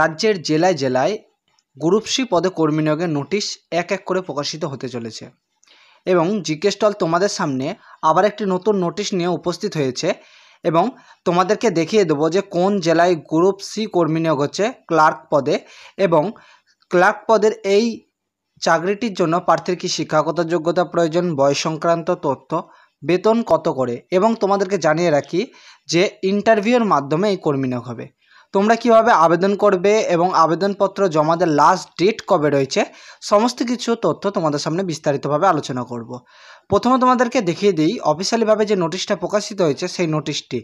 রাজ্যের জেলায় জেলায় গ্রুপসি পদে কর্মী নিয়োগের নোটিশ এক এক করে প্রকাশিত হতে চলেছে এবং জিকে স্টল তোমাদের সামনে আবার একটি নতুন নোটিশ নিয়ে উপস্থিত হয়েছে এবং তোমাদেরকে দেখিয়ে দেবো যে কোন জেলায় গ্রুপ সি কর্মী নিয়োগ হচ্ছে ক্লার্ক পদে এবং ক্লার্ক পদের এই চাকরিটির জন্য প্রার্থীর কি শিক্ষাগত যোগ্যতা প্রয়োজন বয়স সংক্রান্ত তথ্য বেতন কত করে এবং তোমাদেরকে জানিয়ে রাখি যে ইন্টারভিউয়ের মাধ্যমে এই কর্মী নিয়োগ হবে তোমরা কিভাবে আবেদন করবে এবং আবেদনপত্র জমা দেওয়ার লাস্ট ডেট কবে রয়েছে সমস্ত কিছু তথ্য তোমাদের সামনে বিস্তারিতভাবে আলোচনা করব। প্রথমে তোমাদেরকে দেখিয়ে দিই অফিসিয়ালিভাবে যে নোটিশটা প্রকাশিত হয়েছে সেই নোটিশটি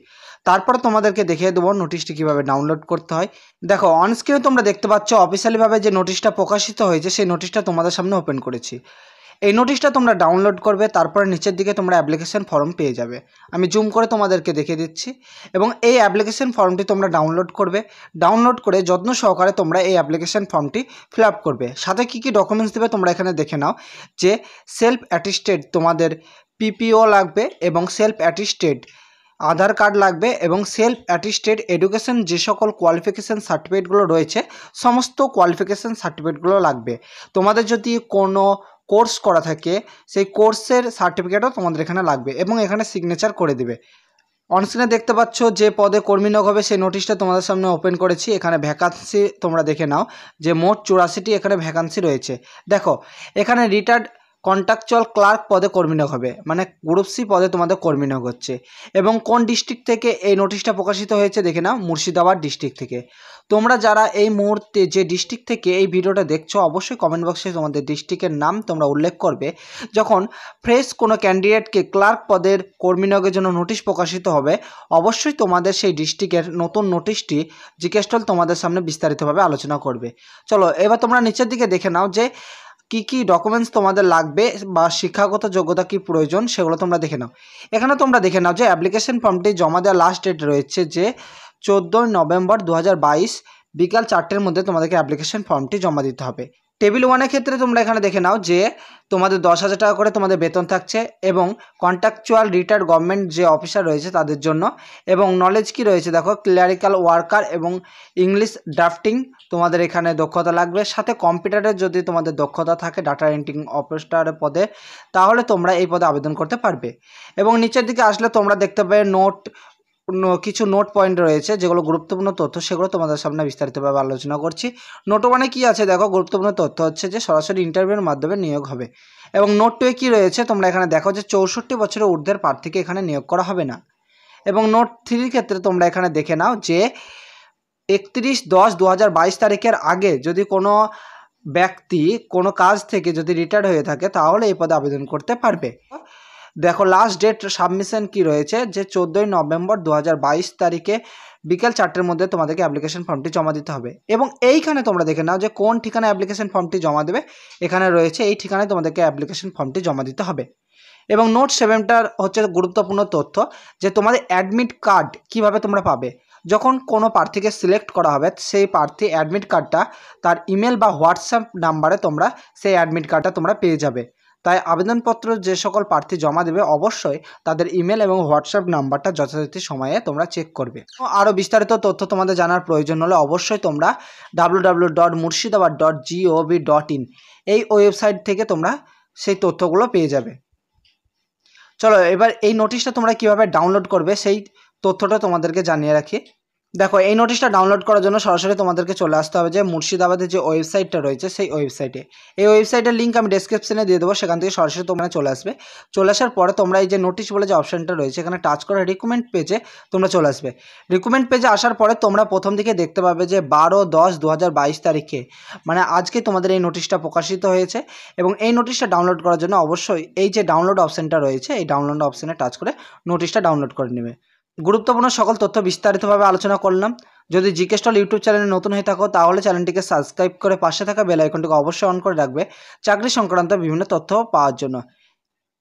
তারপর তোমাদেরকে দেখিয়ে দেবো নোটিশটি কিভাবে ডাউনলোড করতে হয় দেখো অনস্ক্রিনে তোমরা দেখতে পাচ্ছ অফিসিয়ালিভাবে যে নোটিশটা প্রকাশিত হয়েছে সেই নোটিশটা তোমাদের সামনে ওপেন করেছি এই নোটিশটা তোমরা ডাউনলোড করবে তারপরে নিচের দিকে তোমরা অ্যাপ্লিকেশন ফর্ম পেয়ে যাবে আমি জুম করে তোমাদেরকে দেখিয়ে দিচ্ছি এবং এই অ্যাপ্লিকেশন ফর্মটি তোমরা ডাউনলোড করবে ডাউনলোড করে যত্ন সহকারে তোমরা এই অ্যাপ্লিকেশন ফর্মটি ফিল করবে সাথে কি কি ডকুমেন্টস দেবে তোমরা এখানে দেখে নাও যে সেলফ অ্যাটিস্টেড তোমাদের পিপিও লাগবে এবং সেলফ অ্যাটিস্টেড আধার কার্ড লাগবে এবং সেলফ অ্যাটিস্টেড এডুকেশন যে সকল কোয়ালিফিকেশান সার্টিফিকেটগুলো রয়েছে সমস্ত কোয়ালিফিকেশান সার্টিফিকেটগুলো লাগবে তোমাদের যদি কোনো কোর্স করা থাকে সেই কোর্সের সার্টিফিকেটও তোমাদের এখানে লাগবে এবং এখানে সিগনেচার করে দিবে অনস্ক্রিনে দেখতে পাচ্ছ যে পদে কর্মী নিয়োগ হবে সেই নোটিশটা তোমাদের সামনে ওপেন করেছি এখানে ভ্যাকান্সি তোমরা দেখে নাও যে মোট চুরাশিটি এখানে ভ্যাকান্সি রয়েছে দেখো এখানে রিটায়ার্ড কন্ট্রাকচুয়াল ক্লার্ক পদে কর্মী নিয়োগ হবে মানে গ্রুপ সি পদে তোমাদের কর্মী নিয়োগ হচ্ছে এবং কোন ডিস্ট্রিক্ট থেকে এই নোটিশটা প্রকাশিত হয়েছে দেখে নাও মুর্শিদাবাদ ডিস্ট্রিক্ট থেকে তোমরা যারা এই মুহূর্তে যে ডিস্ট্রিক্ট থেকে এই ভিডিওটা দেখছো অবশ্যই কমেন্ট বক্সে তোমাদের ডিস্ট্রিক্টের নাম তোমরা উল্লেখ করবে যখন ফ্রেশ কোনো ক্যান্ডিডেটকে ক্লার্ক পদের কর্মী নিয়োগের জন্য নোটিশ প্রকাশিত হবে অবশ্যই তোমাদের সেই ডিস্ট্রিক্টের নতুন নোটিশটি জিকেস্টল তোমাদের সামনে বিস্তারিতভাবে আলোচনা করবে চলো এবার তোমরা নিচের দিকে দেখে নাও যে কি কি ডকুমেন্টস তোমাদের লাগবে বা শিক্ষাগত যোগ্যতা কি প্রয়োজন সেগুলো তোমরা দেখে নাও এখানে তোমরা দেখে নাও যে অ্যাপ্লিকেশন ফর্মটি জমা দেওয়ার লাস্ট ডেট রয়েছে যে চোদ্দোই নভেম্বর দু বিকাল চারটের মধ্যে তোমাদেরকে অ্যাপ্লিকেশন ফর্মটি জমা দিতে হবে টেবিল ওয়ানের ক্ষেত্রে তোমরা এখানে দেখে নাও যে তোমাদের দশ হাজার টাকা করে তোমাদের বেতন থাকছে এবং কন্ট্রাকচুয়াল রিটায়ার্ড গভর্নমেন্ট যে অফিসার রয়েছে তাদের জন্য এবং নলেজ কি রয়েছে দেখো ক্ল্যারিক্যাল ওয়ার্কার এবং ইংলিশ ড্রাফটিং তোমাদের এখানে দক্ষতা লাগবে সাথে কম্পিউটারের যদি তোমাদের দক্ষতা থাকে ডাটা এন্ট্রিং অপারেটার পদে তাহলে তোমরা এই পদে আবেদন করতে পারবে এবং নিচের দিকে আসলে তোমরা দেখতে পাবে নোট কিছু নোট পয়েন্ট রয়েছে যেগুলো গুরুত্বপূর্ণ তথ্য সেগুলো তোমাদের সামনে বিস্তারিতভাবে আলোচনা করছি নোটো মানে কী আছে দেখো গুরুত্বপূর্ণ তথ্য হচ্ছে যে সরাসরি ইন্টারভিউর মাধ্যমে নিয়োগ হবে এবং নোট টুয়ে কী রয়েছে তোমরা এখানে দেখো যে চৌষট্টি বছরের ঊর্ধ্বের প্রার্থীকে এখানে নিয়োগ করা হবে না এবং নোট থ্রির ক্ষেত্রে তোমরা এখানে দেখে নাও যে একত্রিশ দশ দু তারিখের আগে যদি কোনো ব্যক্তি কোনো কাজ থেকে যদি রিটায়ার্ড হয়ে থাকে তাহলে এই পদে আবেদন করতে পারবে দেখো লাস্ট ডেট সাবমিশন কি রয়েছে যে চোদ্দোই নভেম্বর দু তারিখে বিকেল চারটের মধ্যে তোমাদেরকে অ্যাপ্লিকেশন ফর্মটি জমা দিতে হবে এবং এইখানে তোমরা দেখে নাও যে কোন ঠিকানায় অ্যাপ্লিকেশন ফর্মটি জমা দেবে এখানে রয়েছে এই ঠিকানায় তোমাদেরকে অ্যাপ্লিকেশন ফর্মটি জমা দিতে হবে এবং নোট সেভেনটার হচ্ছে গুরুত্বপূর্ণ তথ্য যে তোমাদের অ্যাডমিট কার্ড কিভাবে তোমরা পাবে যখন কোনো প্রার্থীকে সিলেক্ট করা হবে সেই প্রার্থী অ্যাডমিট কার্ডটা তার ইমেল বা হোয়াটসঅ্যাপ নাম্বারে তোমরা সেই অ্যাডমিট কার্ডটা তোমরা পেয়ে যাবে তাই আবেদনপত্র যে সকল প্রার্থী জমা দেবে অবশ্যই তাদের ইমেল এবং হোয়াটসঅ্যাপ নাম্বারটা যথাযথ সময়ে তোমরা চেক করবে আরও বিস্তারিত তথ্য তোমাদের জানার প্রয়োজন হলে অবশ্যই তোমরা W dot Murshidabad dot dot in এই ওয়েবসাইট থেকে তোমরা সেই তথ্যগুলো পেয়ে যাবে চলো এবার এই নোটিশটা তোমরা কিভাবে ডাউনলোড করবে সেই তথ্যটা তোমাদেরকে জানিয়ে রাখি দেখো এই নোটিশটা ডাউনলোড করার জন্য সরাসরি তোমাদেরকে চলে আসতে হবে যে মুর্শিদাবাদের যে ওয়েবসাইটটা রয়েছে সেই ওয়েবসাইটে এই ওয়েবসাইটের লিঙ্ক আমি ডেসক্রিপশনে দিয়ে দেবো সেখান থেকে সরাসরি তোমরা চলে আসবে চলে আসার পরে তোমরা এই যে নোটিশ বলে যে অপশানটা রয়েছে এখানে টাচ করে রিকমেন্ড পেজে তোমরা চলে আসবে রিকমেন্ড পেজে আসার পরে তোমরা প্রথম দিকে দেখতে পাবে যে বারো দশ দু তারিখে মানে আজকে তোমাদের এই নোটিশটা প্রকাশিত হয়েছে এবং এই নোটিশটা ডাউনলোড করার জন্য অবশ্যই এই যে ডাউনলোড অপশানটা রয়েছে এই ডাউনলোড অপশানে টাচ করে নোটিশটা ডাউনলোড করে নেবে গুরুত্বপূর্ণ সকল তথ্য বিস্তারিতভাবে আলোচনা করলাম যদি জিকে স্টল ইউটিউব চ্যানেলে নতুন হয়ে থাকো তাহলে চ্যানেলটিকে সাবস্ক্রাইব করে পাশে থাকা বেল আইকনটিকে অবশ্যই অন করে রাখবে চাকরি সংক্রান্ত বিভিন্ন তথ্য পাওয়ার জন্য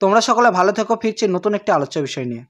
তোমরা সকলে ভালো থেকো ফিরছি নতুন একটি আলোচ্য বিষয় নিয়ে